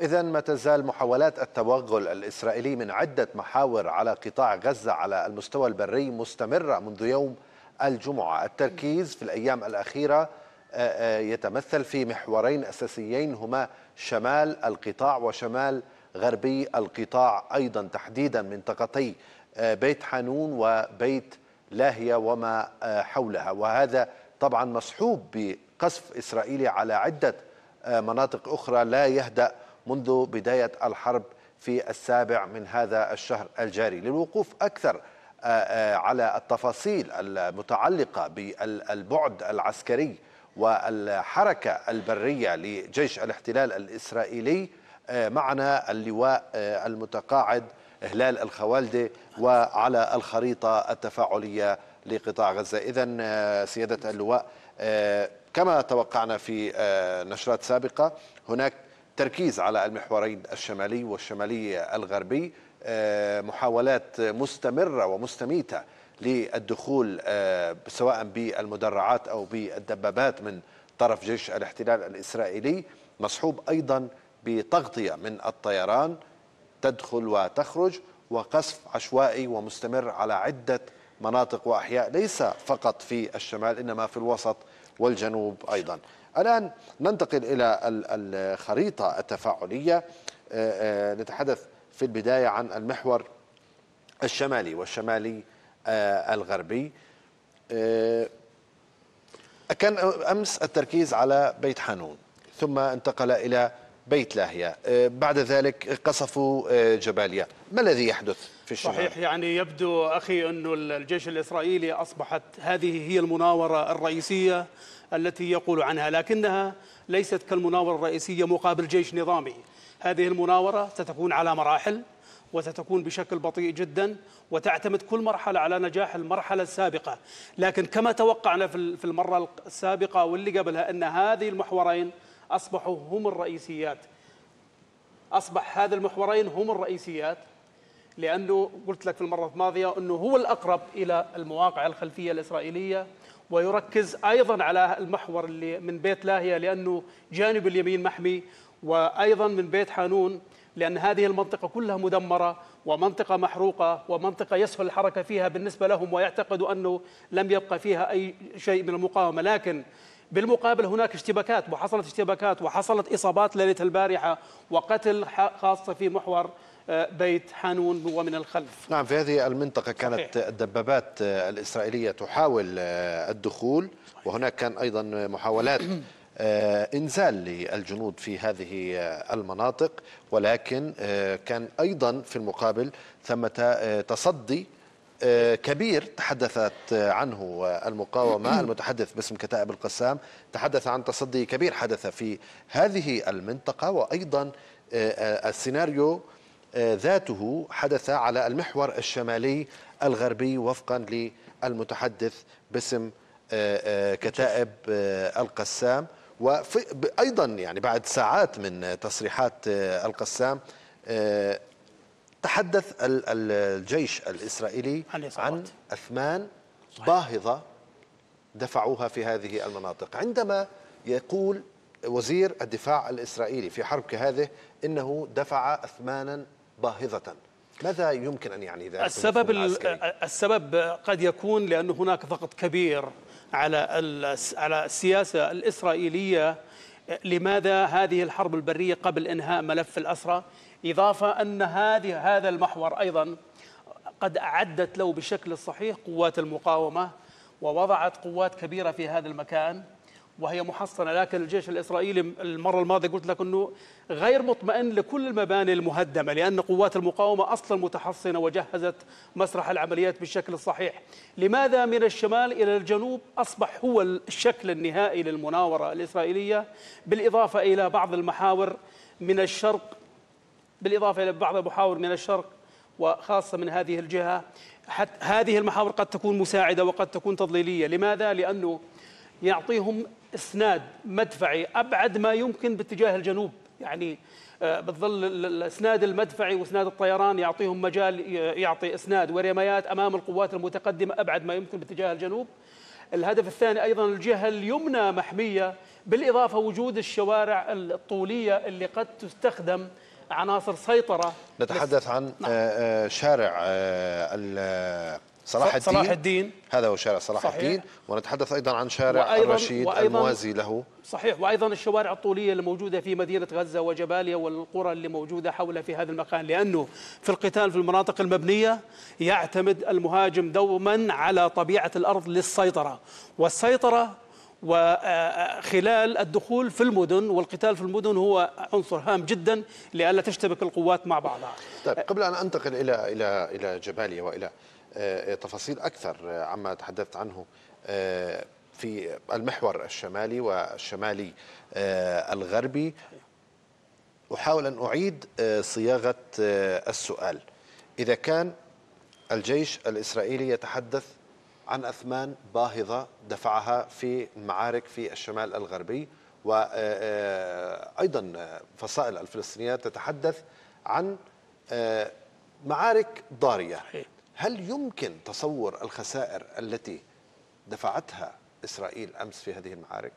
إذا ما تزال محاولات التوغل الإسرائيلي من عدة محاور على قطاع غزة على المستوى البري مستمرة منذ يوم الجمعة التركيز في الأيام الأخيرة آه، آه، يتمثل في محورين أساسيين هما شمال القطاع وشمال غربي القطاع أيضا تحديدا منطقتي آه، بيت حانون وبيت لاهية وما حولها وهذا طبعا مصحوب بقصف إسرائيلي على عدة مناطق أخرى لا يهدأ منذ بداية الحرب في السابع من هذا الشهر الجاري للوقوف أكثر آه، آه، على التفاصيل المتعلقة بالبعد العسكري والحركة البرية لجيش الاحتلال الإسرائيلي آه، معنا اللواء المتقاعد هلال الخوالدة وعلى الخريطة التفاعلية لقطاع غزة إذا سيادة اللواء كما توقعنا في نشرات سابقة هناك تركيز على المحورين الشمالي والشمالي الغربي آه، محاولات مستمرة ومستميتة للدخول آه، سواء بالمدرعات أو بالدبابات من طرف جيش الاحتلال الإسرائيلي مصحوب أيضا بتغطية من الطيران تدخل وتخرج وقصف عشوائي ومستمر على عدة مناطق وأحياء ليس فقط في الشمال إنما في الوسط والجنوب أيضا الآن ننتقل إلى الخريطة التفاعلية آه، آه، نتحدث في البداية عن المحور الشمالي والشمالي آه، الغربي كان أمس التركيز على بيت حانون ثم انتقل إلى بيت لاهية بعد ذلك قصفوا جباليا ما الذي يحدث في الشمال صحيح يعني يبدو أخي أن الجيش الإسرائيلي أصبحت هذه هي المناورة الرئيسية التي يقول عنها لكنها ليست كالمناورة الرئيسية مقابل جيش نظامي هذه المناورة ستكون على مراحل وستكون بشكل بطيء جدا وتعتمد كل مرحلة على نجاح المرحلة السابقة لكن كما توقعنا في المرة السابقة واللي قبلها أن هذه المحورين أصبحوا هم الرئيسيات أصبح هذا المحورين هم الرئيسيات لأنه قلت لك في المرة الماضية أنه هو الأقرب إلى المواقع الخلفية الإسرائيلية ويركز أيضا على المحور اللي من بيت لاهية لأنه جانب اليمين محمي وأيضا من بيت حانون لأن هذه المنطقة كلها مدمرة ومنطقة محروقة ومنطقة يسهل الحركة فيها بالنسبة لهم ويعتقدوا أنه لم يبقى فيها أي شيء من المقاومة لكن بالمقابل هناك اشتباكات وحصلت اشتباكات وحصلت إصابات ليلة البارحة وقتل خاصة في محور بيت حانون ومن الخلف نعم في هذه المنطقة كانت صحيح. الدبابات الإسرائيلية تحاول آه، الدخول وهناك كان أيضا محاولات آه، انزال للجنود في هذه آه، المناطق ولكن كان ايضا في المقابل ثمه تصدي كبير تحدثت عنه المقاومة المتحدث باسم كتائب القسام تحدث عن تصدي كبير حدث في هذه المنطقة وأيضا السيناريو ذاته حدث على المحور الشمالي الغربي وفقا للمتحدث باسم آه، آه، كتائب آه، القسام وأيضا يعني بعد ساعات من تصريحات القسام تحدث الجيش الإسرائيلي عن أثمان باهظة دفعوها في هذه المناطق عندما يقول وزير الدفاع الإسرائيلي في حرب كهذه إنه دفع أثمانا باهظة ماذا يمكن أن يعني ذلك السبب, السبب قد يكون لأن هناك ضغط كبير على على السياسة الإسرائيلية لماذا هذه الحرب البرية قبل إنهاء ملف الأسرى إضافة أن هذه هذا المحور أيضا قد أعدت له بالشكل الصحيح قوات المقاومة ووضعت قوات كبيرة في هذا المكان وهي محصنة لكن الجيش الإسرائيلي المرة الماضية قلت لك أنه غير مطمئن لكل المباني المهدمة لأن قوات المقاومة أصلا متحصنة وجهزت مسرح العمليات بالشكل الصحيح لماذا من الشمال إلى الجنوب أصبح هو الشكل النهائي للمناورة الإسرائيلية بالإضافة إلى بعض المحاور من الشرق بالإضافة إلى بعض المحاور من الشرق وخاصة من هذه الجهة هذه المحاور قد تكون مساعدة وقد تكون تضليلية لماذا؟ لأنه يعطيهم اسناد مدفعي ابعد ما يمكن باتجاه الجنوب يعني آه، بتظل الاسناد المدفعي واسناد الطيران يعطيهم مجال يعطي اسناد ورميات امام القوات المتقدمه ابعد ما يمكن باتجاه الجنوب. الهدف الثاني ايضا الجهه اليمنى محميه بالاضافه وجود الشوارع الطوليه اللي قد تستخدم عناصر سيطره نتحدث عن نعم. آه، آه، شارع صلاح الدين صلاح الدين هذا هو شارع صلاح صحيح الدين ونتحدث ايضا عن شارع وأيضاً الرشيد وأيضاً الموازي له صحيح وايضا الشوارع الطوليه الموجوده في مدينه غزه وجباليا والقرى اللي موجوده حولها في هذا المكان لانه في القتال في المناطق المبنيه يعتمد المهاجم دوما على طبيعه الارض للسيطره والسيطره وخلال آه، الدخول في المدن والقتال في المدن هو عنصر هام جدا لئلا تشتبك القوات مع بعضها. طيب قبل ان انتقل الى الى الى جباليا والى آه، تفاصيل أكثر آه، عما تحدثت عنه آه، في المحور الشمالي والشمالي الغربي أحاول أن أعيد صياغة السؤال إذا كان الجيش الإسرائيلي يتحدث عن أثمان باهظة دفعها في المعارك في الشمال الغربي وأيضا فصائل الفلسطينية تتحدث عن معارك ضارية هل يمكن تصور الخسائر التي دفعتها إسرائيل أمس في هذه المعارك؟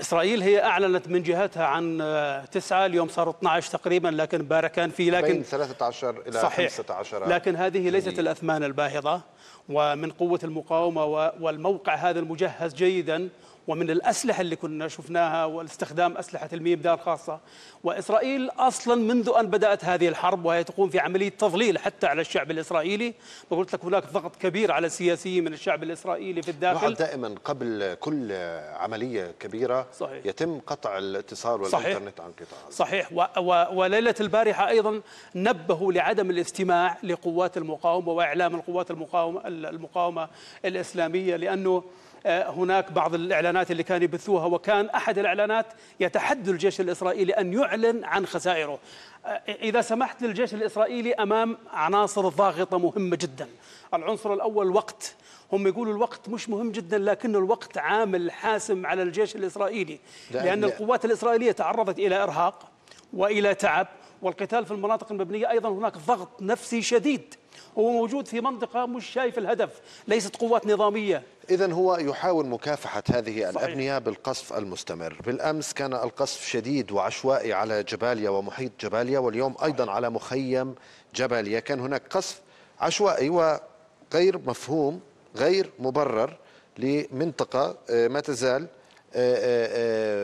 إسرائيل هي أعلنت من جهتها عن آه، تسعة اليوم صاروا 12 تقريبا لكن باركان في لكن بين 13 إلى صحيح 15 لكن هذه ليست الأثمان الباهظة ومن قوة المقاومة والموقع هذا المجهز جيدا ومن الأسلحة اللي كنا شفناها والاستخدام أسلحة الميم دار خاصة وإسرائيل أصلا منذ أن بدأت هذه الحرب وهي تقوم في عملية تضليل حتى على الشعب الإسرائيلي وقلت لك هناك ضغط كبير على السياسيين من الشعب الإسرائيلي في الداخل دائما قبل كل عملية كبيرة صحيح. يتم قطع الاتصال والإنترنت عن قطاع صحيح و و وليلة البارحة أيضا نبهوا لعدم الاستماع لقوات المقاومة وإعلام القوات المقاومة المقاومة الإسلامية لأنه آه، هناك بعض الإعلانات اللي كانوا يبثوها وكان أحد الإعلانات يتحدى الجيش الإسرائيلي أن يعلن عن خسائره آه، إذا سمحت للجيش الإسرائيلي أمام عناصر ضاغطة مهمة جدا العنصر الأول وقت هم يقولوا الوقت مش مهم جدا لكن الوقت عامل حاسم على الجيش الإسرائيلي لأن القوات الإسرائيلية تعرضت إلى إرهاق وإلى تعب والقتال في المناطق المبنية أيضا هناك ضغط نفسي شديد هو موجود في منطقة مش شايف الهدف ليست قوات نظامية إذا هو يحاول مكافحة هذه صحيح. الأبنية بالقصف المستمر بالأمس كان القصف شديد وعشوائي على جباليا ومحيط جباليا واليوم أيضا على مخيم جباليا كان هناك قصف عشوائي وغير مفهوم غير مبرر لمنطقة آه، ما تزال آه،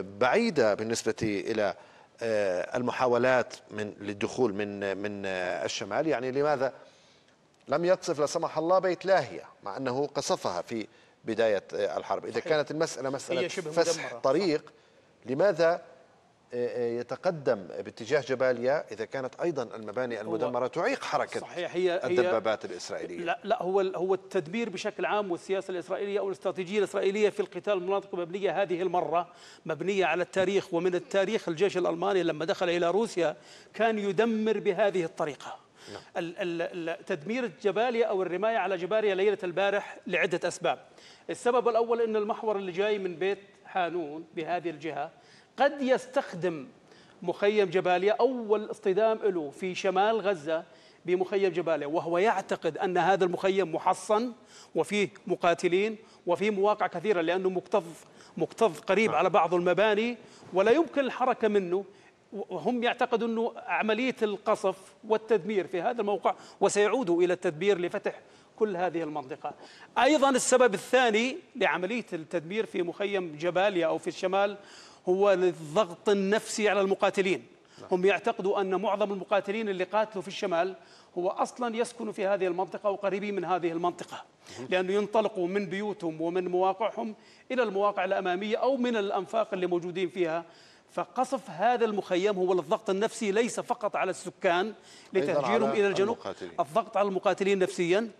آه، بعيدة بالنسبة إلى المحاولات من للدخول من من الشمال يعني لماذا لم يقصف لا سمح الله بيت لاهية مع أنه قصفها في بداية آه، الحرب إذا كانت المسألة مسألة فسح مدمرة. طريق لماذا آه، آه، يتقدم باتجاه جباليا إذا كانت أيضا المباني المدمرة تعيق حركة صحيح هي الدبابات الإسرائيلية لا, لا هو هو التدمير بشكل عام والسياسة الإسرائيلية أو الاستراتيجية الإسرائيلية في القتال المناطق المبنيه هذه المرة مبنية على التاريخ ومن التاريخ الجيش الألماني لما دخل إلى روسيا كان يدمر بهذه الطريقة نعم. تدمير جباليا أو الرماية على جباليا ليلة البارح لعدة أسباب السبب الأول أن المحور اللي جاي من بيت حانون بهذه الجهة قد يستخدم مخيم جباليا أول اصطدام له في شمال غزة بمخيم جباليا وهو يعتقد أن هذا المخيم محصن وفيه مقاتلين وفيه مواقع كثيرة لأنه مكتظ مكتظ قريب نعم. على بعض المباني ولا يمكن الحركة منه وهم يعتقدوا أنه عملية القصف والتدمير في هذا الموقع وسيعودوا إلى التدمير لفتح كل هذه المنطقة أيضا السبب الثاني لعملية التدمير في مخيم جباليا أو في الشمال هو الضغط النفسي على المقاتلين نعم. هم يعتقدوا أن معظم المقاتلين اللي قاتلوا في الشمال هو أصلا يسكن في هذه المنطقة وقريبين من هذه المنطقة لأنه ينطلقوا من بيوتهم ومن مواقعهم إلى المواقع الأمامية أو من الأنفاق اللي موجودين فيها فقصف هذا المخيم هو الضغط النفسي ليس فقط على السكان لتهجيرهم إلى الجنوب المقاتلين. الضغط على المقاتلين نفسيا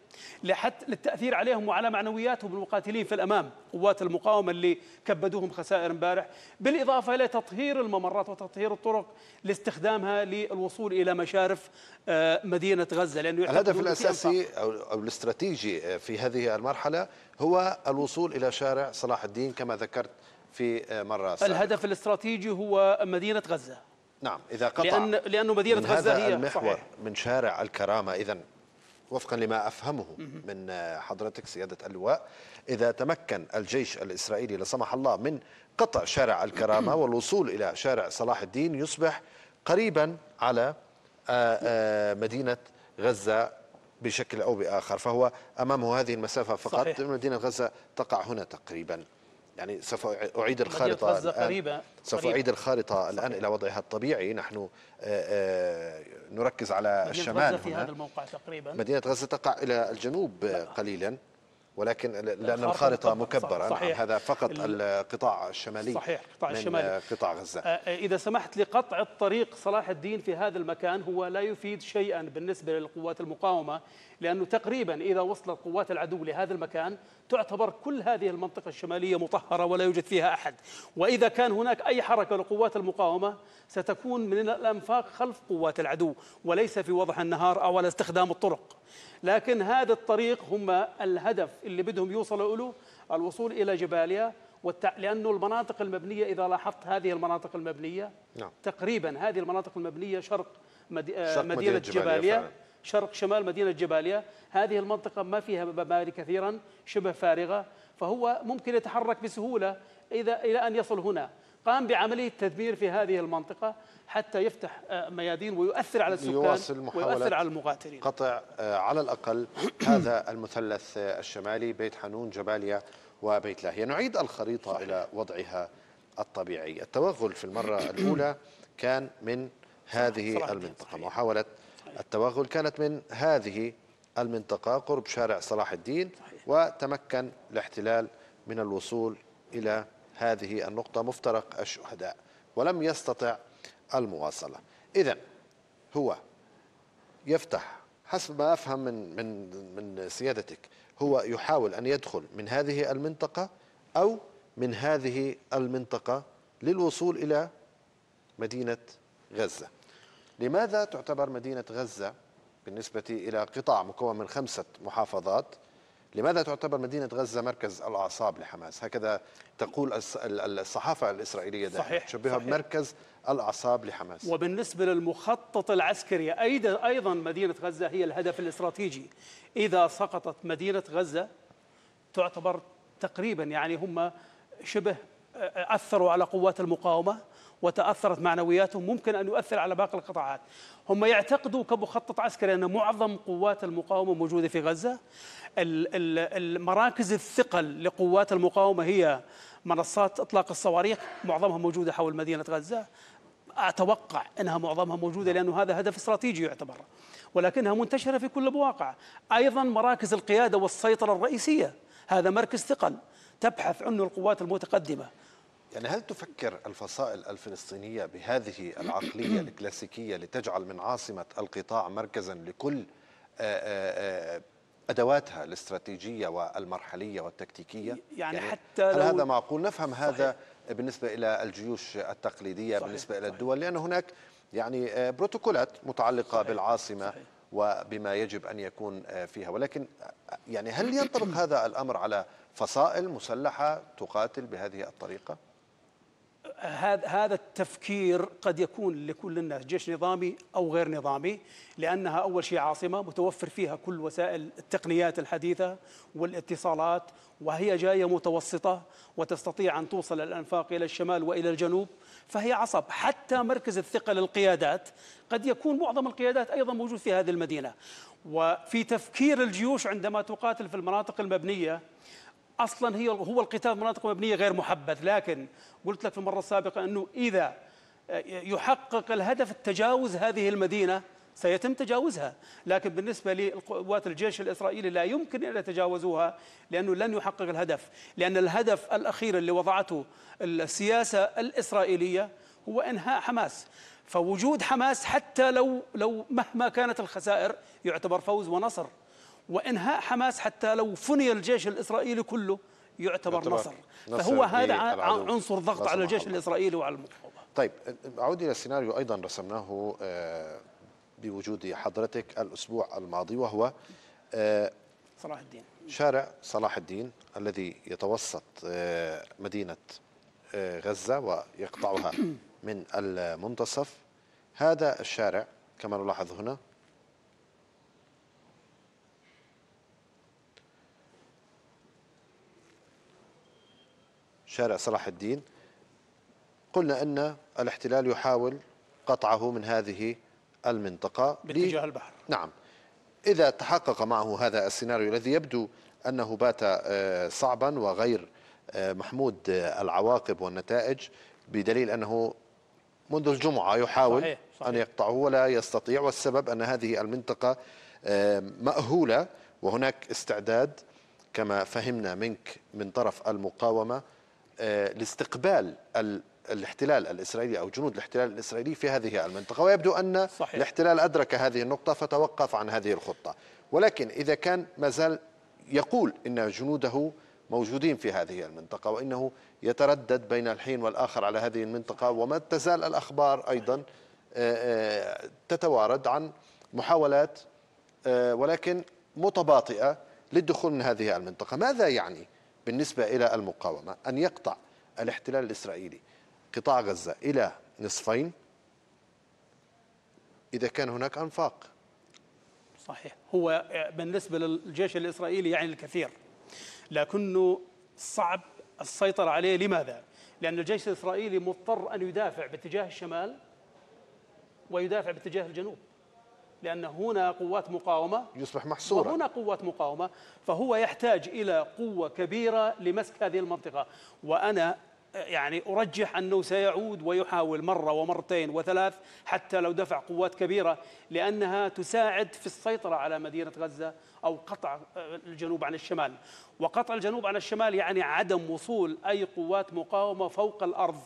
لحتى للتأثير عليهم وعلى معنوياتهم المقاتلين في الأمام قوات المقاومة اللي كبدوهم خسائر امبارح بالإضافة إلى تطهير الممرات وتطهير الطرق لاستخدامها للوصول إلى مشارف آه، مدينة غزة لأنه الهدف الأساسي أو الاستراتيجي آه، في هذه المرحلة هو الوصول إلى شارع صلاح الدين كما ذكرت في آه، مرة سابقة. الهدف الاستراتيجي هو مدينة غزة نعم إذا قطع لأن لأنه مدينة من غزة هذا هي المحور صحيح. من شارع الكرامة إذا وفقا لما أفهمه من آه، حضرتك سيادة اللواء إذا تمكن الجيش الإسرائيلي لا سمح الله من قطع شارع الكرامة والوصول إلى شارع صلاح الدين يصبح قريبا على آه، مدينة غزة بشكل أو بآخر فهو أمامه هذه المسافة فقط صحيح. مدينة غزة تقع هنا تقريبا يعني سوف أعيد الخارطة قريبة. سوف أعيد الخارطة الآن إلى وضعها الطبيعي نحن نركز على الشمال في هنا. هذا الموقع تقريبا مدينة غزة تقع إلى الجنوب قليلا ولكن لان الخارطه مكبره نعم، صحيح. هذا فقط القطاع الشمالي صحيح القطاع الشمالي قطاع غزه اذا سمحت لقطع الطريق صلاح الدين في هذا المكان هو لا يفيد شيئا بالنسبه للقوات المقاومه لأنه تقريبا إذا وصلت قوات العدو لهذا المكان تعتبر كل هذه المنطقة الشمالية مطهرة ولا يوجد فيها أحد وإذا كان هناك أي حركة لقوات المقاومة ستكون من الأنفاق خلف قوات العدو وليس في وضح النهار أو على استخدام الطرق لكن هذا الطريق هم الهدف اللي بدهم يوصلوا له الوصول إلى جباليا والتع... لأنه المناطق المبنية إذا لاحظت هذه المناطق المبنية نعم. تقريبا هذه المناطق المبنية شرق, مد... شرق مدينة, مدينة جباليا, جباليا شرق شمال مدينة جبالية هذه المنطقة ما فيها مباني كثيرا شبه فارغة فهو ممكن يتحرك بسهولة إذا إلى أن يصل هنا قام بعملية تدمير في هذه المنطقة حتى يفتح آه، ميادين ويؤثر على السكان ويؤثر على المقاتلين قطع آه، على الأقل هذا المثلث آه، الشمالي بيت حنون جباليا وبيت لاهيا نعيد الخريطة صحيح. إلى وضعها الطبيعي التوغل في المرة الأولى كان من هذه المنطقة محاولة التوغل كانت من هذه المنطقة قرب شارع صلاح الدين وتمكن الاحتلال من الوصول إلى هذه النقطة مفترق الشهداء ولم يستطع المواصلة إذا هو يفتح حسب ما أفهم من, من, من سيادتك هو يحاول أن يدخل من هذه المنطقة أو من هذه المنطقة للوصول إلى مدينة غزة لماذا تعتبر مدينة غزة بالنسبة إلى قطاع مكون من خمسة محافظات لماذا تعتبر مدينة غزة مركز الأعصاب لحماس هكذا تقول الصحافة الإسرائيلية صحيح تشبهها بمركز الأعصاب لحماس وبالنسبة للمخطط العسكري أيضا, أيضا مدينة غزة هي الهدف الاستراتيجي إذا سقطت مدينة غزة تعتبر تقريبا يعني هم شبه أثروا على قوات المقاومة وتاثرت معنوياتهم ممكن ان يؤثر على باقي القطاعات. هم يعتقدوا كمخطط عسكري ان معظم قوات المقاومه موجوده في غزه. المراكز الثقل لقوات المقاومه هي منصات اطلاق الصواريخ، معظمها موجوده حول مدينه غزه. اتوقع انها معظمها موجوده لانه هذا هدف استراتيجي يعتبر. ولكنها منتشره في كل مواقع. ايضا مراكز القياده والسيطره الرئيسيه، هذا مركز ثقل. تبحث عنه القوات المتقدمه يعني هل تفكر الفصائل الفلسطينية بهذه العقلية الكلاسيكية لتجعل من عاصمة القطاع مركزا لكل آه، آه، آه، أدواتها الاستراتيجية والمرحلية والتكتيكية يعني, يعني حتى هل هذا معقول نفهم هذا بالنسبة إلى الجيوش التقليدية صحيح. بالنسبة إلى الدول لأن هناك يعني بروتوكولات متعلقة صحيح. بالعاصمة صحيح. وبما يجب أن يكون فيها ولكن يعني هل ينطبق هذا الأمر على فصائل مسلحة تقاتل بهذه الطريقة؟ هذا التفكير قد يكون لكل الناس جيش نظامي أو غير نظامي لأنها أول شيء عاصمة متوفر فيها كل وسائل التقنيات الحديثة والاتصالات وهي جاية متوسطة وتستطيع أن توصل الأنفاق إلى الشمال وإلى الجنوب فهي عصب حتى مركز الثقة للقيادات قد يكون معظم القيادات أيضا موجود في هذه المدينة وفي تفكير الجيوش عندما تقاتل في المناطق المبنية اصلا هي هو القتال مناطق مبنيه غير محبذ لكن قلت لك في المره السابقه انه اذا آه، يحقق الهدف التجاوز هذه المدينه سيتم تجاوزها لكن بالنسبة لقوات الجيش الإسرائيلي لا يمكن أن يتجاوزوها لأنه لن يحقق الهدف لأن الهدف الأخير اللي وضعته السياسة الإسرائيلية هو إنهاء حماس فوجود حماس حتى لو لو مهما كانت الخسائر يعتبر فوز ونصر وإنهاء حماس حتى لو فني الجيش الإسرائيلي كله يعتبر, يعتبر نصر. نصر فهو هذا عنصر ضغط على الجيش الله. الإسرائيلي وعلى المقاومة طيب أعود إلى السيناريو أيضا رسمناه آه، بوجود حضرتك الأسبوع الماضي وهو آه، صلاح الدين شارع صلاح الدين الذي يتوسط آه، مدينة غزة ويقطعها من المنتصف هذا الشارع كما نلاحظ هنا شارع صلاح الدين قلنا أن الاحتلال يحاول قطعه من هذه المنطقة باتجاه البحر نعم إذا تحقق معه هذا السيناريو الذي يبدو أنه بات آه، صعبا وغير آه، محمود آه، العواقب والنتائج بدليل أنه منذ الجمعة يحاول صحيح. صحيح. أن يقطعه ولا يستطيع والسبب أن هذه المنطقة مأهولة وهناك استعداد كما فهمنا منك من طرف المقاومة آه، لاستقبال الاحتلال الاسرائيلي او جنود الاحتلال الاسرائيلي في هذه المنطقه ويبدو ان صحيح. الاحتلال ادرك هذه النقطه فتوقف عن هذه الخطه ولكن اذا كان ما زال يقول ان جنوده موجودين في هذه المنطقه وانه يتردد بين الحين والاخر على هذه المنطقه وما تزال الاخبار ايضا آه، آه، تتوارد عن محاولات ولكن متباطئه للدخول من هذه المنطقه ماذا يعني بالنسبة إلى المقاومة أن يقطع الاحتلال الإسرائيلي قطاع غزة إلى نصفين إذا كان هناك أنفاق صحيح هو بالنسبة للجيش الإسرائيلي يعني الكثير لكنه صعب السيطرة عليه لماذا؟ لأن الجيش الإسرائيلي مضطر أن يدافع باتجاه الشمال ويدافع باتجاه الجنوب لأن هنا قوات مقاومة يصبح محصورة وهنا قوات مقاومة فهو يحتاج إلى قوة كبيرة لمسك هذه المنطقة وأنا يعني أرجح أنه سيعود ويحاول مرة ومرتين وثلاث حتى لو دفع قوات كبيرة لأنها تساعد في السيطرة على مدينة غزة أو قطع آه، الجنوب عن الشمال وقطع الجنوب عن الشمال يعني عدم وصول أي قوات مقاومة فوق الأرض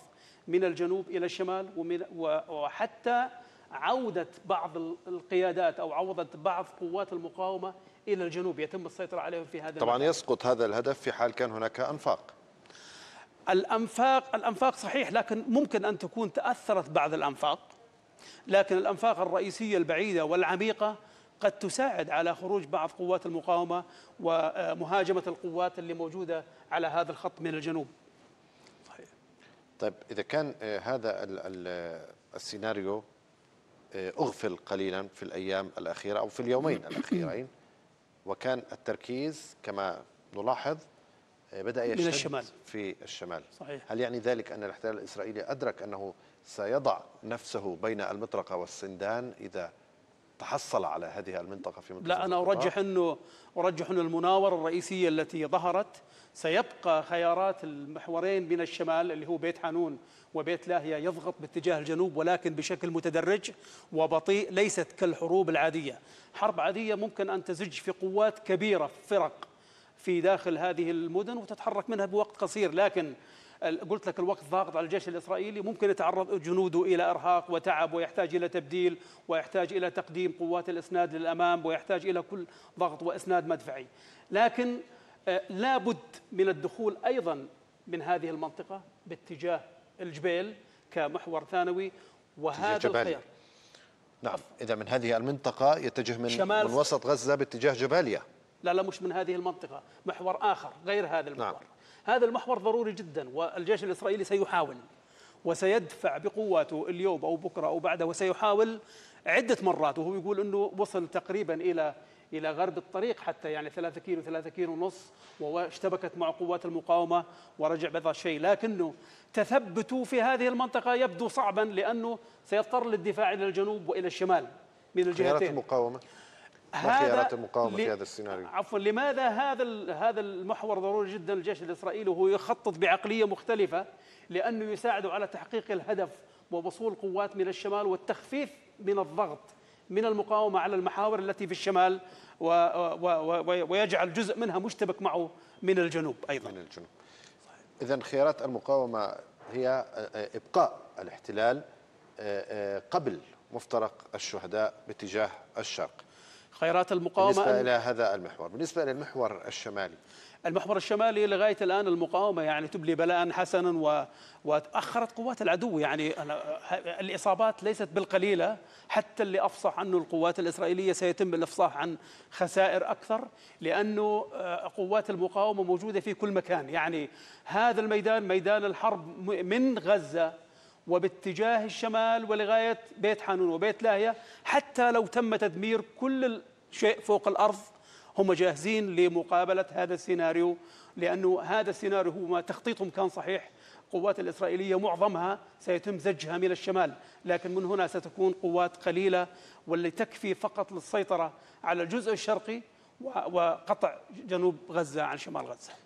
من الجنوب إلى الشمال وحتى عودة بعض القيادات أو عودة بعض قوات المقاومة إلى الجنوب يتم السيطرة عليهم في هذا طبعا المكان. يسقط هذا الهدف في حال كان هناك أنفاق الأنفاق الأنفاق صحيح لكن ممكن أن تكون تأثرت بعض الأنفاق لكن الأنفاق الرئيسية البعيدة والعميقة قد تساعد على خروج بعض قوات المقاومة ومهاجمة القوات اللي موجودة على هذا الخط من الجنوب طيب إذا كان آه، هذا السيناريو آه، أغفل قليلا في الأيام الأخيرة أو في اليومين الأخيرين وكان التركيز كما نلاحظ آه، بدأ يشتد من الشمال. في الشمال صحيح. هل يعني ذلك أن الاحتلال الإسرائيلي أدرك أنه سيضع نفسه بين المطرقة والسندان إذا تحصل على هذه المنطقة في منطقة لا أنا أرجح أنه أرجح أنه المناورة الرئيسية التي ظهرت سيبقى خيارات المحورين من الشمال اللي هو بيت حانون وبيت لاهيا يضغط باتجاه الجنوب ولكن بشكل متدرج وبطيء ليست كالحروب العادية حرب عادية ممكن أن تزج في قوات كبيرة فرق في داخل هذه المدن وتتحرك منها بوقت قصير لكن قلت لك الوقت ضاغط على الجيش الإسرائيلي ممكن يتعرض جنوده إلى إرهاق وتعب ويحتاج إلى تبديل ويحتاج إلى تقديم قوات الإسناد للأمام ويحتاج إلى كل ضغط وإسناد مدفعي لكن آه، لا بد من الدخول أيضا من هذه المنطقة باتجاه الجبيل كمحور ثانوي وهذا الخيار نعم إذا من هذه المنطقة يتجه من, شمال من وسط غزة باتجاه جباليا لا لا مش من هذه المنطقة محور آخر غير هذا المحور نعم. هذا المحور ضروري جدا والجيش الإسرائيلي سيحاول وسيدفع بقواته اليوم أو بكرة أو بعده وسيحاول عدة مرات وهو يقول أنه وصل تقريبا إلى إلى غرب الطريق حتى يعني 3 كيلو 3 كيلو ونص واشتبكت مع قوات المقاومة ورجع بضع شيء لكنه تثبته في هذه المنطقة يبدو صعبا لأنه سيضطر للدفاع إلى الجنوب وإلى الشمال من الجهتين المقاومة هذا المقاومه في هذا السيناريو عفوا لماذا هذا ال... هذا المحور ضروري جدا للجيش الاسرائيلي وهو يخطط بعقليه مختلفه لانه يساعد على تحقيق الهدف ووصول قوات من الشمال والتخفيف من الضغط من المقاومه على المحاور التي في الشمال و و و ويجعل جزء منها مشتبك معه من الجنوب ايضا من الجنوب اذا خيارات المقاومه هي آه، آه، ابقاء الاحتلال آه، قبل مفترق الشهداء باتجاه الشرق خيرات المقاومة بالنسبة إلى هذا المحور بالنسبة إلى المحور الشمالي المحور الشمالي لغاية الآن المقاومة يعني تبلي بلاء حسنا و... وتأخرت قوات العدو يعني الإصابات ليست بالقليلة حتى اللي أفصح عنه القوات الإسرائيلية سيتم الإفصاح عن خسائر أكثر لأنه آه، قوات المقاومة موجودة في كل مكان يعني هذا الميدان ميدان الحرب من غزة وباتجاه الشمال ولغاية بيت حانون وبيت لاهية حتى لو تم تدمير كل شيء فوق الأرض هم جاهزين لمقابلة هذا السيناريو لأنه هذا السيناريو هو ما تخطيطهم كان صحيح القوات الإسرائيلية معظمها سيتم زجها من الشمال لكن من هنا ستكون قوات قليلة واللي تكفي فقط للسيطرة على الجزء الشرقي وقطع جنوب غزة عن شمال غزة